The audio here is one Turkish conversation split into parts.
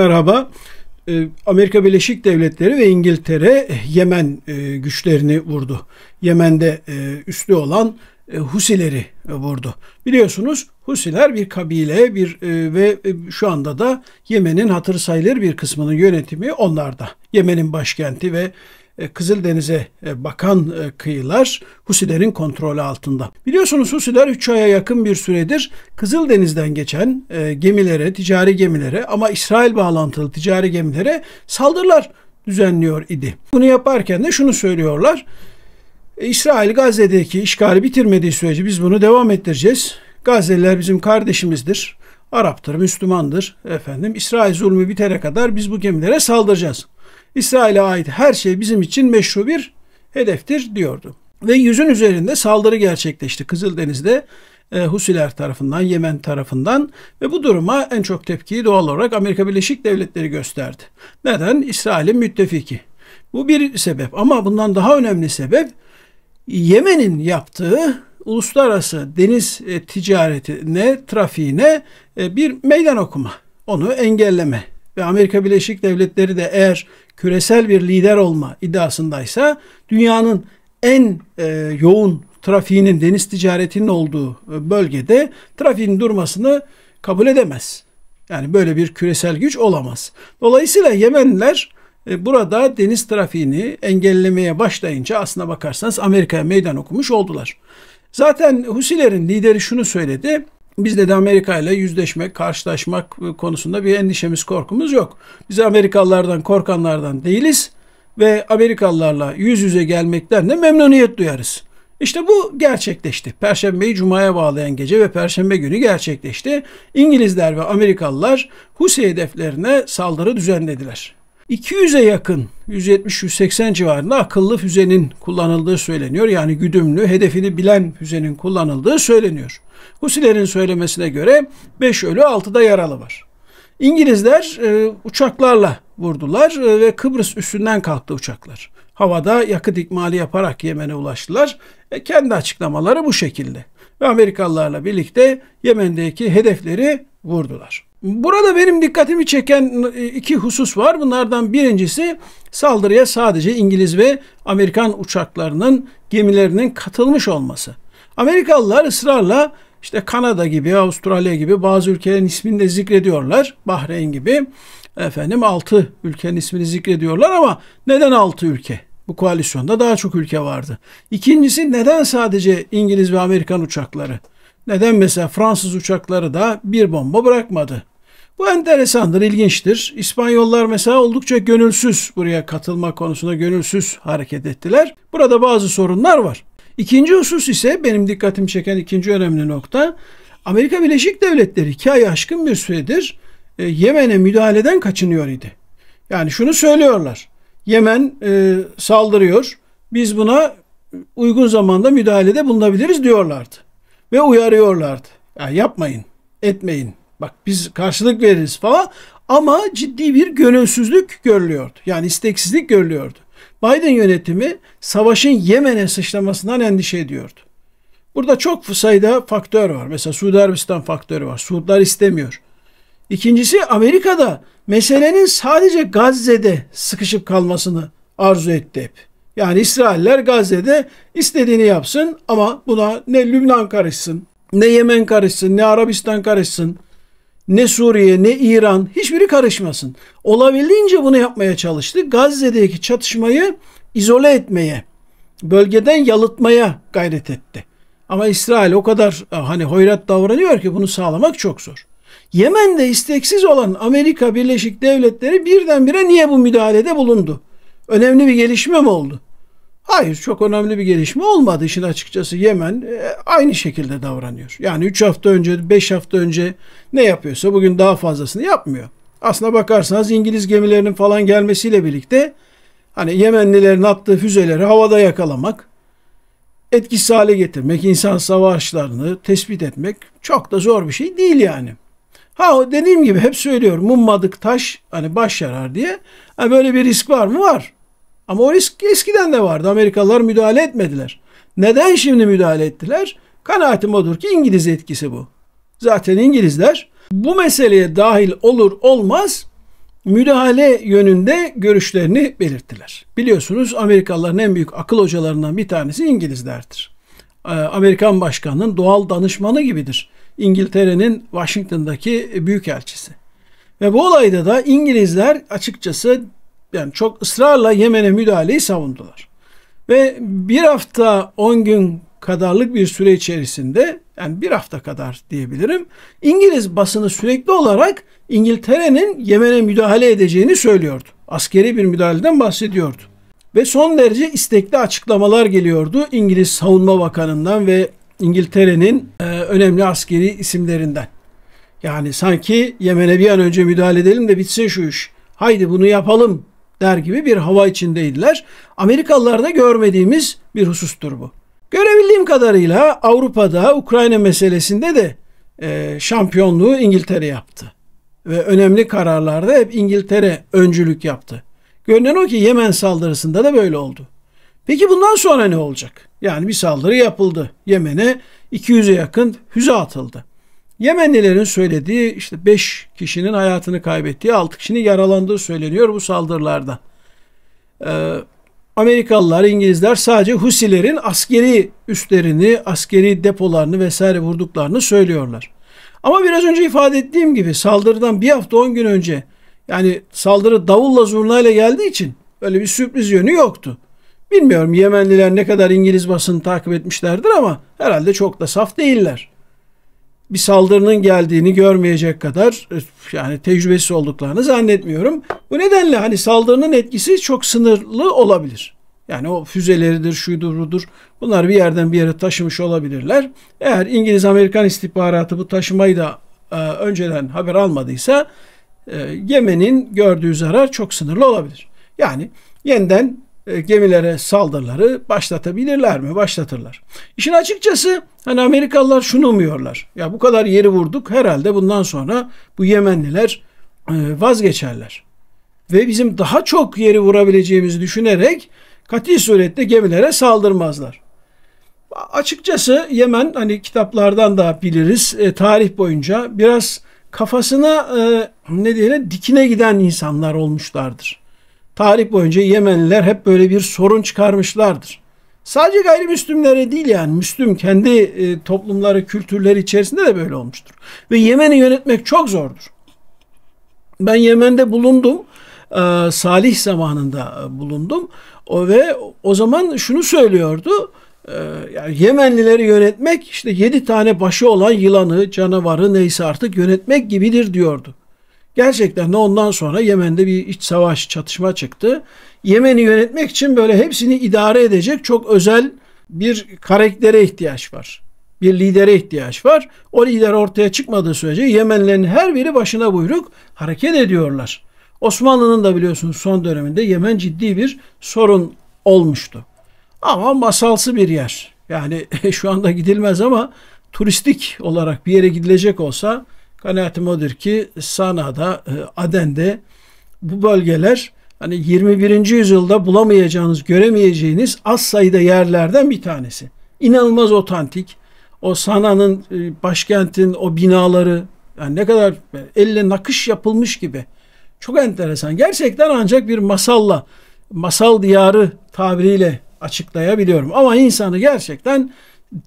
Merhaba. Ee, Amerika Birleşik Devletleri ve İngiltere eh, Yemen eh, güçlerini vurdu. Yemen'de eh, üstlü olan Husileri vurdu. Biliyorsunuz Husiler bir kabile bir ve şu anda da Yemen'in hatır sayılır bir kısmının yönetimi onlarda. Yemen'in başkenti ve e, Kızıldeniz'e e, bakan e, kıyılar Husilerin kontrolü altında. Biliyorsunuz Husiler 3 aya yakın bir süredir Kızıldeniz'den geçen gemilere, ticari gemilere ama İsrail bağlantılı ticari gemilere saldırılar düzenliyor idi. Bunu yaparken de şunu söylüyorlar. İsrail Gazze'deki işgali bitirmediği sürece biz bunu devam ettireceğiz. Gazze'liler bizim kardeşimizdir. Arap'tır, Müslümandır efendim. İsrail zulmü bitene kadar biz bu gemilere saldıracağız. İsrail'e ait her şey bizim için meşru bir hedeftir diyordu. Ve yüzün üzerinde saldırı gerçekleşti Kızıldeniz'de e, Husiler tarafından, Yemen tarafından ve bu duruma en çok tepkiyi doğal olarak Amerika Birleşik Devletleri gösterdi. Neden? İsrail'in müttefiki. Bu bir sebep ama bundan daha önemli sebep Yemen'in yaptığı uluslararası deniz e, ticaretine, trafiğine e, bir meydan okuma, onu engelleme ve Amerika Birleşik Devletleri de eğer küresel bir lider olma iddiasındaysa dünyanın en e, yoğun trafiğinin, deniz ticaretinin olduğu e, bölgede trafiğin durmasını kabul edemez. Yani böyle bir küresel güç olamaz. Dolayısıyla Yemenliler e, burada deniz trafiğini engellemeye başlayınca aslına bakarsanız Amerika'ya meydan okumuş oldular. Zaten Husilerin lideri şunu söyledi. Bizde de Amerika ile yüzleşmek, karşılaşmak e, konusunda bir endişemiz, korkumuz yok. Biz Amerikalılardan korkanlardan değiliz ve Amerikalılarla yüz yüze gelmekten de memnuniyet duyarız. İşte bu gerçekleşti. Perşembeyi Cuma'ya bağlayan gece ve Perşembe günü gerçekleşti. İngilizler ve Amerikalılar Husi hedeflerine saldırı düzenlediler. 200'e yakın 170-180 civarında akıllı füzenin kullanıldığı söyleniyor. Yani güdümlü hedefini bilen füzenin kullanıldığı söyleniyor. Husilerin söylemesine göre 5 ölü 6'da yaralı var. İngilizler e, uçaklarla vurdular e, ve Kıbrıs üstünden kalktı uçaklar. Havada yakıt ikmali yaparak Yemen'e ulaştılar. E, kendi açıklamaları bu şekilde. Ve Amerikalılarla birlikte Yemen'deki hedefleri vurdular. Burada benim dikkatimi çeken e, iki husus var. Bunlardan birincisi saldırıya sadece İngiliz ve Amerikan uçaklarının gemilerinin katılmış olması. Amerikalılar ısrarla işte Kanada gibi, Avustralya gibi bazı ülkelerin ismini de zikrediyorlar. Bahreyn gibi efendim 6 ülkenin ismini zikrediyorlar ama neden 6 ülke? Bu koalisyonda daha çok ülke vardı. İkincisi neden sadece İngiliz ve Amerikan uçakları? Neden mesela Fransız uçakları da bir bomba bırakmadı? Bu enteresandır, ilginçtir. İspanyollar mesela oldukça gönülsüz buraya katılma konusunda gönülsüz hareket ettiler. Burada bazı sorunlar var. İkinci husus ise benim dikkatimi çeken ikinci önemli nokta Amerika Birleşik Devletleri iki ay aşkın bir süredir e, Yemen'e müdahaleden kaçınıyor idi. Yani şunu söylüyorlar. Yemen e, saldırıyor. Biz buna uygun zamanda müdahalede bulunabiliriz diyorlardı. Ve uyarıyorlardı. Ya yapmayın, etmeyin. Bak biz karşılık veririz falan. Ama ciddi bir gönülsüzlük görülüyordu. Yani isteksizlik görülüyordu. Biden yönetimi savaşın Yemen'e sıçramasından endişe ediyordu. Burada çok sayıda faktör var. Mesela Suudi Arabistan faktörü var. Suudlar istemiyor. İkincisi Amerika'da meselenin sadece Gazze'de sıkışıp kalmasını arzu etti hep. Yani İsrailler Gazze'de istediğini yapsın ama buna ne Lübnan karışsın, ne Yemen karışsın, ne Arabistan karışsın ne Suriye ne İran hiçbiri karışmasın. Olabildiğince bunu yapmaya çalıştı Gazze'deki çatışmayı izole etmeye, bölgeden yalıtmaya gayret etti. Ama İsrail o kadar e, hani hoyrat davranıyor ki bunu sağlamak çok zor. Yemen'de isteksiz olan Amerika Birleşik Devletleri birdenbire niye bu müdahalede bulundu? Önemli bir gelişme mi oldu? Hayır çok önemli bir gelişme olmadı işin açıkçası. Yemen e, aynı şekilde davranıyor. Yani 3 hafta önce 5 hafta önce ne yapıyorsa bugün daha fazlasını yapmıyor. Aslına bakarsanız İngiliz gemilerinin falan gelmesiyle birlikte hani Yemenlilerin attığı füzeleri havada yakalamak, etkisiz hale getirmek, insan savaşlarını tespit etmek çok da zor bir şey değil yani. Ha dediğim gibi hep söylüyorum mummadık taş hani baş yarar diye. Ha, böyle bir risk var mı? Var. Ama o risk eskiden de vardı. Amerikalılar müdahale etmediler. Neden şimdi müdahale ettiler? Kanaatim odur ki İngiliz etkisi bu. Zaten İngilizler bu meseleye dahil olur olmaz müdahale yönünde görüşlerini belirttiler. Biliyorsunuz Amerikalıların en büyük akıl hocalarından bir tanesi İngilizlerdir. Ee, Amerikan başkanının doğal danışmanı gibidir. İngiltere'nin Washington'daki büyükelçisi. Ve bu olayda da İngilizler açıkçası yani çok ısrarla Yemen'e müdahaleyi savundular. Ve bir hafta on gün kadarlık bir süre içerisinde yani bir hafta kadar diyebilirim İngiliz basını sürekli olarak İngiltere'nin Yemen'e müdahale edeceğini söylüyordu. Askeri bir müdahaleden bahsediyordu. Ve son derece istekli açıklamalar geliyordu İngiliz Savunma Bakanı'ndan ve İngiltere'nin e, önemli askeri isimlerinden. Yani sanki Yemen'e bir an önce müdahale edelim de bitsin şu iş. Haydi bunu yapalım der gibi bir hava içindeydiler. Amerikalılarda görmediğimiz bir husustur bu. Görebildiğim kadarıyla Avrupa'da Ukrayna meselesinde de e, şampiyonluğu İngiltere yaptı. Ve önemli kararlarda hep İngiltere öncülük yaptı. Görünen o ki Yemen saldırısında da böyle oldu. Peki bundan sonra ne olacak? Yani bir saldırı yapıldı. Yemen'e 200'e yakın füze atıldı. Yemenlilerin söylediği işte 5 kişinin hayatını kaybettiği 6 kişinin yaralandığı söyleniyor bu saldırılardan. Ee, Amerikalılar, İngilizler sadece Husilerin askeri üstlerini, askeri depolarını vesaire vurduklarını söylüyorlar. Ama biraz önce ifade ettiğim gibi saldırıdan bir hafta 10 gün önce yani saldırı davulla zurnayla geldiği için öyle bir sürpriz yönü yoktu. Bilmiyorum Yemenliler ne kadar İngiliz basını takip etmişlerdir ama herhalde çok da saf değiller bir saldırının geldiğini görmeyecek kadar e, yani tecrübesi olduklarını zannetmiyorum. Bu nedenle hani saldırının etkisi çok sınırlı olabilir. Yani o füzeleridir, şuydur, budur. Bunlar bir yerden bir yere taşımış olabilirler. Eğer İngiliz-Amerikan istihbaratı bu taşımayı da e, önceden haber almadıysa e, Yemen'in gördüğü zarar çok sınırlı olabilir. Yani yeniden e, gemilere saldırıları başlatabilirler mi? Başlatırlar. İşin açıkçası hani Amerikalılar şunu umuyorlar. Ya bu kadar yeri vurduk herhalde bundan sonra bu Yemenliler e, vazgeçerler. Ve bizim daha çok yeri vurabileceğimizi düşünerek katil surette gemilere saldırmazlar. Açıkçası Yemen hani kitaplardan da biliriz e, tarih boyunca biraz kafasına ne diyelim dikine giden insanlar olmuşlardır tarih boyunca Yemenliler hep böyle bir sorun çıkarmışlardır. Sadece gayrimüslimlere değil yani Müslüm kendi e, toplumları, kültürleri içerisinde de böyle olmuştur. Ve Yemen'i yönetmek çok zordur. Ben Yemen'de bulundum. E, Salih zamanında e, bulundum. O ve o zaman şunu söylüyordu. E, yani Yemenlileri yönetmek işte yedi tane başı olan yılanı, canavarı neyse artık yönetmek gibidir diyordu. Gerçekten de ondan sonra Yemen'de bir iç savaş, çatışma çıktı. Yemen'i yönetmek için böyle hepsini idare edecek çok özel bir karaktere ihtiyaç var. Bir lidere ihtiyaç var. O lider ortaya çıkmadığı sürece Yemenlilerin her biri başına buyruk hareket ediyorlar. Osmanlı'nın da biliyorsunuz son döneminde Yemen ciddi bir sorun olmuştu. Ama masalsı bir yer. Yani şu anda gidilmez ama turistik olarak bir yere gidilecek olsa Kanaatim odur ki Sana'da, e, Aden'de bu bölgeler hani 21. yüzyılda bulamayacağınız, göremeyeceğiniz az sayıda yerlerden bir tanesi. İnanılmaz otantik. O Sana'nın e, başkentin o binaları yani ne kadar elle nakış yapılmış gibi. Çok enteresan. Gerçekten ancak bir masalla, masal diyarı tabiriyle açıklayabiliyorum. Ama insanı gerçekten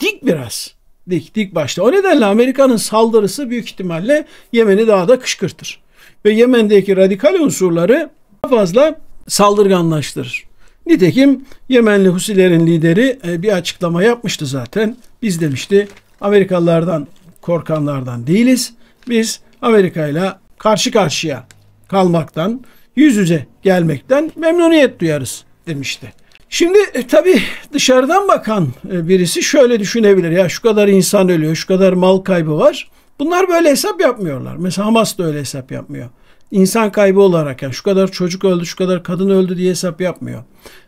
dik biraz dik dik başta. O nedenle Amerika'nın saldırısı büyük ihtimalle Yemen'i daha da kışkırtır. Ve Yemen'deki radikal unsurları daha fazla saldırganlaştırır. Nitekim Yemenli Husilerin lideri e, bir açıklama yapmıştı zaten. Biz demişti Amerikalılardan korkanlardan değiliz. Biz Amerika ile karşı karşıya kalmaktan, yüz yüze gelmekten memnuniyet duyarız demişti. Şimdi e, tabii dışarıdan bakan e, birisi şöyle düşünebilir. Ya şu kadar insan ölüyor, şu kadar mal kaybı var. Bunlar böyle hesap yapmıyorlar. Mesela Hamas da öyle hesap yapmıyor. İnsan kaybı olarak yani şu kadar çocuk öldü, şu kadar kadın öldü diye hesap yapmıyor.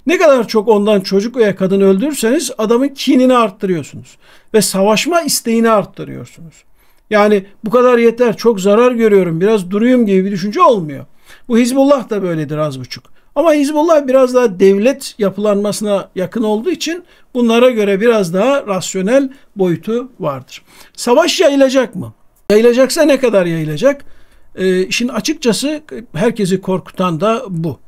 Ne kadar çok ondan çocuk veya kadın öldürürseniz adamın kinini arttırıyorsunuz. Ve savaşma isteğini arttırıyorsunuz. Yani bu kadar yeter, çok zarar görüyorum, biraz duruyum gibi bir düşünce olmuyor. Bu Hizbullah da böyledir az buçuk. Ama Hizbullah biraz daha devlet yapılanmasına yakın olduğu için bunlara göre biraz daha rasyonel boyutu vardır. Savaş yayılacak mı? Yayılacaksa ne kadar yayılacak? Ee, şimdi açıkçası herkesi korkutan da bu.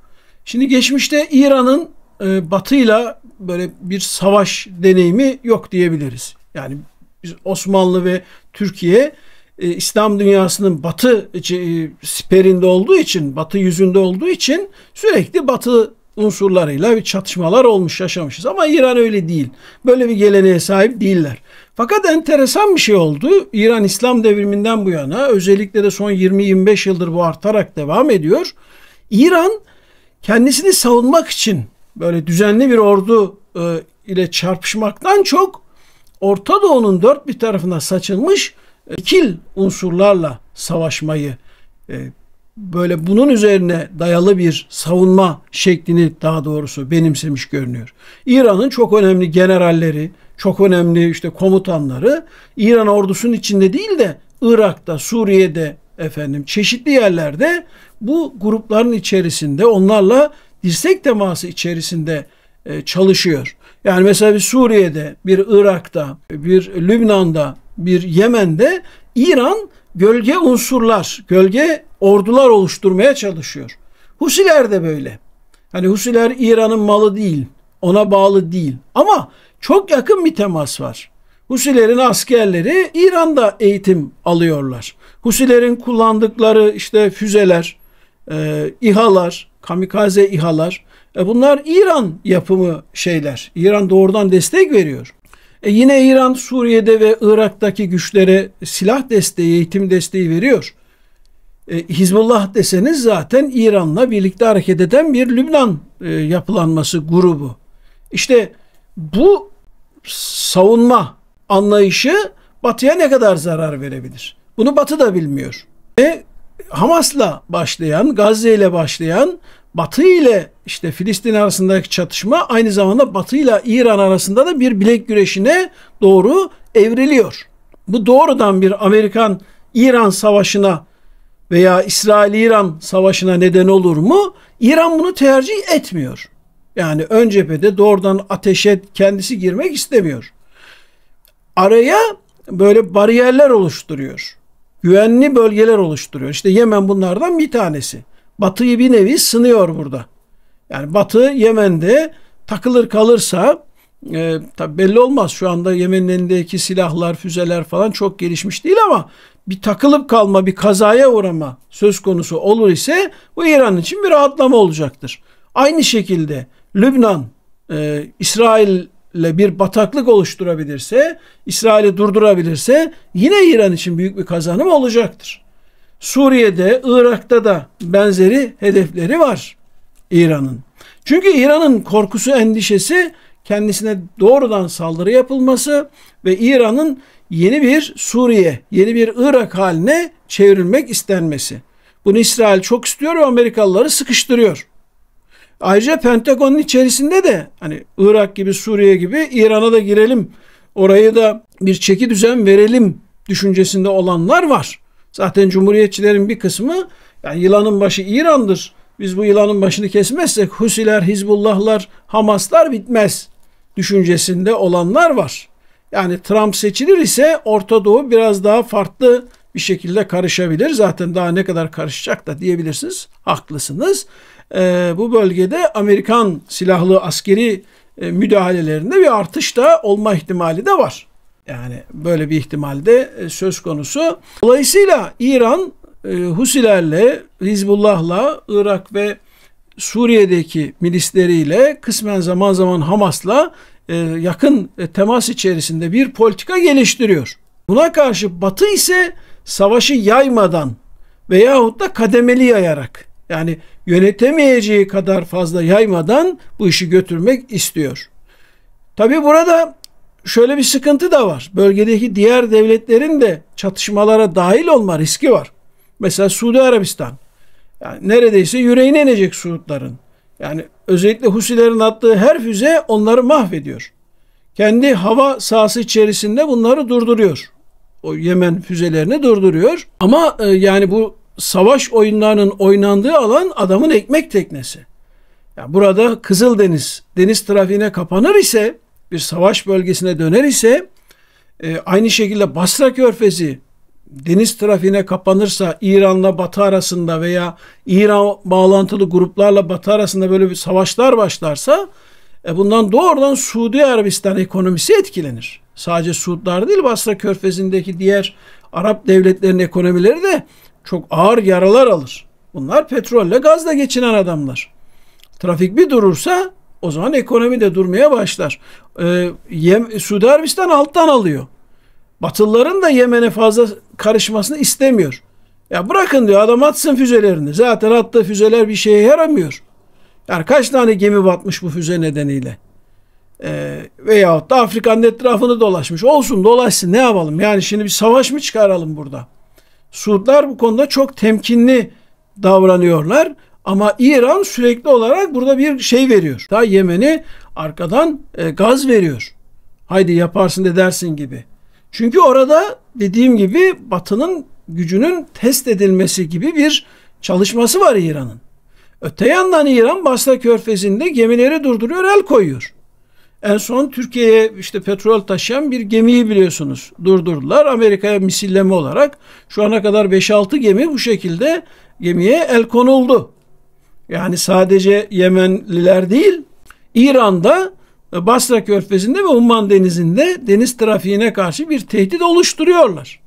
Şimdi geçmişte İran'ın e, batıyla böyle bir savaş deneyimi yok diyebiliriz. Yani biz Osmanlı ve Türkiye e, İslam dünyasının batı e, e, siperinde olduğu için, batı yüzünde olduğu için sürekli batı unsurlarıyla bir çatışmalar olmuş yaşamışız. Ama İran öyle değil. Böyle bir geleneğe sahip değiller. Fakat enteresan bir şey oldu. İran İslam devriminden bu yana özellikle de son 20-25 yıldır bu artarak devam ediyor. İran kendisini savunmak için böyle düzenli bir ordu e, ile çarpışmaktan çok Orta Doğu'nun dört bir tarafına saçılmış kil unsurlarla savaşmayı e, böyle bunun üzerine dayalı bir savunma şeklini daha doğrusu benimsemiş görünüyor. İran'ın çok önemli generalleri, çok önemli işte komutanları İran ordusunun içinde değil de Irak'ta, Suriye'de efendim çeşitli yerlerde bu grupların içerisinde onlarla dirsek teması içerisinde e, çalışıyor. Yani mesela bir Suriye'de, bir Irak'ta, bir Lübnan'da bir Yemen'de İran gölge unsurlar, gölge ordular oluşturmaya çalışıyor. Husiler de böyle. Hani Husiler İran'ın malı değil, ona bağlı değil. Ama çok yakın bir temas var. Husilerin askerleri İran'da eğitim alıyorlar. Husilerin kullandıkları işte füzeler, e, İHA'lar, kamikaze İHA'lar e bunlar İran yapımı şeyler. İran doğrudan destek veriyor. E yine İran Suriye'de ve Irak'taki güçlere silah desteği, eğitim desteği veriyor. E, Hizbullah deseniz zaten İran'la birlikte hareket eden bir Lübnan e, yapılanması grubu. İşte bu savunma anlayışı Batı'ya ne kadar zarar verebilir? Bunu Batı da bilmiyor. Ve Hamas'la başlayan, Gazze ile başlayan Batı ile işte Filistin arasındaki çatışma aynı zamanda Batı ile İran arasında da bir bilek güreşine doğru evriliyor. Bu doğrudan bir Amerikan İran savaşına veya İsrail-İran savaşına neden olur mu? İran bunu tercih etmiyor. Yani ön cephede doğrudan ateşe kendisi girmek istemiyor. Araya böyle bariyerler oluşturuyor. Güvenli bölgeler oluşturuyor. İşte Yemen bunlardan bir tanesi. Batı'yı bir nevi sınıyor burada. Yani Batı Yemen'de takılır kalırsa e, tabi belli olmaz şu anda Yemen'in elindeki silahlar, füzeler falan çok gelişmiş değil ama bir takılıp kalma, bir kazaya uğrama söz konusu olur ise bu İran için bir rahatlama olacaktır. Aynı şekilde Lübnan, e, İsrail bir bataklık oluşturabilirse, İsrail'i durdurabilirse yine İran için büyük bir kazanım olacaktır. Suriye'de, Irak'ta da benzeri hedefleri var İran'ın. Çünkü İran'ın korkusu, endişesi kendisine doğrudan saldırı yapılması ve İran'ın yeni bir Suriye, yeni bir Irak haline çevrilmek istenmesi. Bunu İsrail çok istiyor ve Amerikalıları sıkıştırıyor. Ayrıca Pentagon'un içerisinde de hani Irak gibi Suriye gibi İran'a da girelim. Orayı da bir çeki düzen verelim düşüncesinde olanlar var. Zaten cumhuriyetçilerin bir kısmı yani yılanın başı İran'dır. Biz bu yılanın başını kesmezsek Husiler, Hizbullahlar, Hamaslar bitmez düşüncesinde olanlar var. Yani Trump seçilir ise Orta Doğu biraz daha farklı bir şekilde karışabilir. Zaten daha ne kadar karışacak da diyebilirsiniz. Haklısınız. Ee, bu bölgede Amerikan silahlı askeri e, müdahalelerinde bir artış da olma ihtimali de var. Yani böyle bir ihtimalde e, söz konusu. Dolayısıyla İran e, Husilerle, Hizbullah'la, Irak ve Suriye'deki milisleriyle kısmen zaman zaman Hamas'la e, yakın temas içerisinde bir politika geliştiriyor. Buna karşı Batı ise savaşı yaymadan veyahut da kademeli yayarak yani yönetemeyeceği kadar fazla yaymadan bu işi götürmek istiyor. Tabi burada şöyle bir sıkıntı da var. Bölgedeki diğer devletlerin de çatışmalara dahil olma riski var. Mesela Suudi Arabistan. Yani neredeyse yüreğine inecek Suudların. Yani özellikle Husilerin attığı her füze onları mahvediyor. Kendi hava sahası içerisinde bunları durduruyor. O Yemen füzelerini durduruyor. Ama e, yani bu savaş oyunlarının oynandığı alan adamın ekmek teknesi. Yani burada Kızıldeniz deniz trafiğine kapanır ise bir savaş bölgesine döner ise e, aynı şekilde Basra Körfezi deniz trafiğine kapanırsa İran'la Batı arasında veya İran bağlantılı gruplarla Batı arasında böyle bir savaşlar başlarsa e, bundan doğrudan Suudi Arabistan ekonomisi etkilenir. Sadece Suudlar değil Basra Körfezi'ndeki diğer Arap devletlerinin ekonomileri de çok ağır yaralar alır. Bunlar petrolle gazla geçinen adamlar. Trafik bir durursa o zaman ekonomi de durmaya başlar. Ee, Yem, Suudi Arabistan alttan alıyor. Batılıların da Yemen'e fazla karışmasını istemiyor. Ya bırakın diyor adam atsın füzelerini. Zaten attığı füzeler bir şeye yaramıyor. Yani kaç tane gemi batmış bu füze nedeniyle? Ee, veyahut da Afrika'nın etrafını dolaşmış. Olsun dolaşsın ne yapalım? Yani şimdi bir savaş mı çıkaralım burada? Suudlar bu konuda çok temkinli davranıyorlar. Ama İran sürekli olarak burada bir şey veriyor. Daha Yemen'i arkadan e, gaz veriyor. Haydi yaparsın de dersin gibi. Çünkü orada dediğim gibi Batı'nın gücünün test edilmesi gibi bir çalışması var İran'ın. Öte yandan İran Basra Körfezi'nde gemileri durduruyor, el koyuyor. En son Türkiye'ye işte petrol taşıyan bir gemiyi biliyorsunuz durdurdular. Amerika'ya misilleme olarak şu ana kadar 5-6 gemi bu şekilde gemiye el konuldu. Yani sadece Yemenliler değil, İran'da e, Basra Körfezi'nde ve Umman Denizi'nde deniz trafiğine karşı bir tehdit oluşturuyorlar.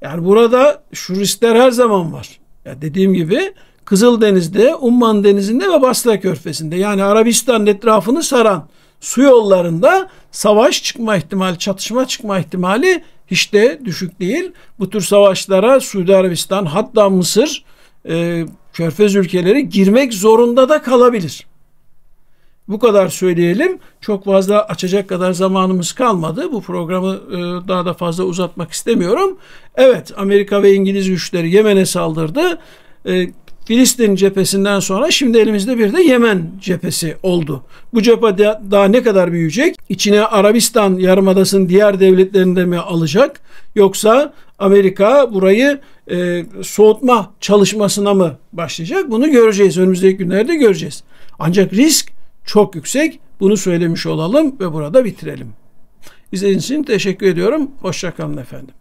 Yani burada şu riskler her zaman var. Ya dediğim gibi Kızıldeniz'de, Umman Denizi'nde ve Basra Körfezi'nde yani Arabistan'ın etrafını saran su yollarında savaş çıkma ihtimali, çatışma çıkma ihtimali hiç de düşük değil. Bu tür savaşlara Suudi Arabistan hatta Mısır e, körfez ülkeleri girmek zorunda da kalabilir. Bu kadar söyleyelim. Çok fazla açacak kadar zamanımız kalmadı. Bu programı e, daha da fazla uzatmak istemiyorum. Evet Amerika ve İngiliz güçleri Yemen'e saldırdı. E, Filistin cephesinden sonra şimdi elimizde bir de Yemen cephesi oldu. Bu cephe daha ne kadar büyüyecek? İçine Arabistan yarımadasının diğer devletlerini de mi alacak? Yoksa Amerika burayı e, soğutma çalışmasına mı başlayacak? Bunu göreceğiz. Önümüzdeki günlerde göreceğiz. Ancak risk çok yüksek. Bunu söylemiş olalım ve burada bitirelim. İzlediğiniz için teşekkür ediyorum. Hoşçakalın efendim.